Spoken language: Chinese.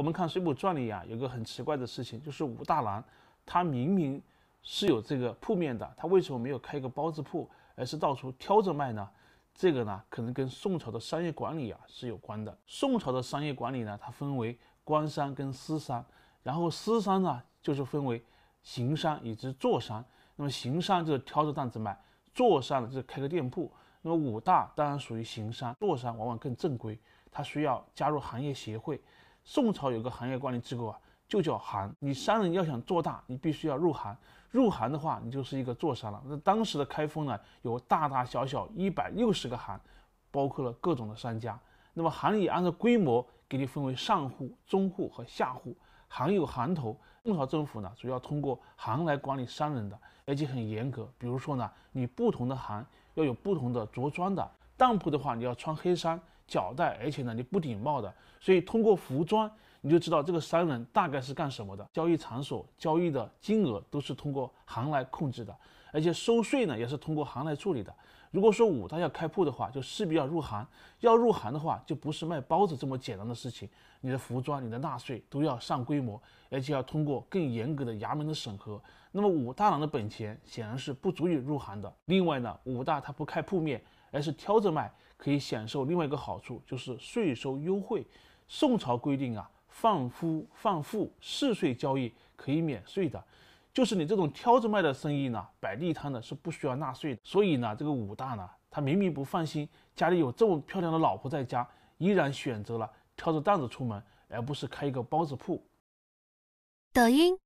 我们看《水浒传》里啊，有个很奇怪的事情，就是武大郎，他明明是有这个铺面的，他为什么没有开一个包子铺，而是到处挑着卖呢？这个呢，可能跟宋朝的商业管理啊是有关的。宋朝的商业管理呢，它分为官商跟私商，然后私商呢就是分为行商以及坐商。那么行商就是挑着担子卖，坐商就是开个店铺。那么武大当然属于行商，坐商往往更正规，他需要加入行业协会。宋朝有个行业管理机构啊，就叫行。你商人要想做大，你必须要入行。入行的话，你就是一个做商了。那当时的开封呢，有大大小小一百六十个行，包括了各种的商家。那么行里按照规模给你分为上户、中户和下户。行有行头，宋朝政府呢主要通过行来管理商人的，而且很严格。比如说呢，你不同的行要有不同的着装的。当铺的话，你要穿黑衫、脚带，而且呢，你不顶帽的，所以通过服装。你就知道这个商人大概是干什么的，交易场所、交易的金额都是通过行来控制的，而且收税呢也是通过行来处理的。如果说武大要开铺的话，就势必要入行；要入行的话，就不是卖包子这么简单的事情。你的服装、你的纳税都要上规模，而且要通过更严格的衙门的审核。那么武大郎的本钱显然是不足以入行的。另外呢，武大他不开铺面，而是挑着卖，可以享受另外一个好处，就是税收优惠。宋朝规定啊。贩夫贩妇，四税交易可以免税的，就是你这种挑着卖的生意呢，摆地摊的是不需要纳税。所以呢，这个武大呢，他明明不放心家里有这么漂亮的老婆在家，依然选择了挑着担子出门，而不是开一个包子铺。抖音。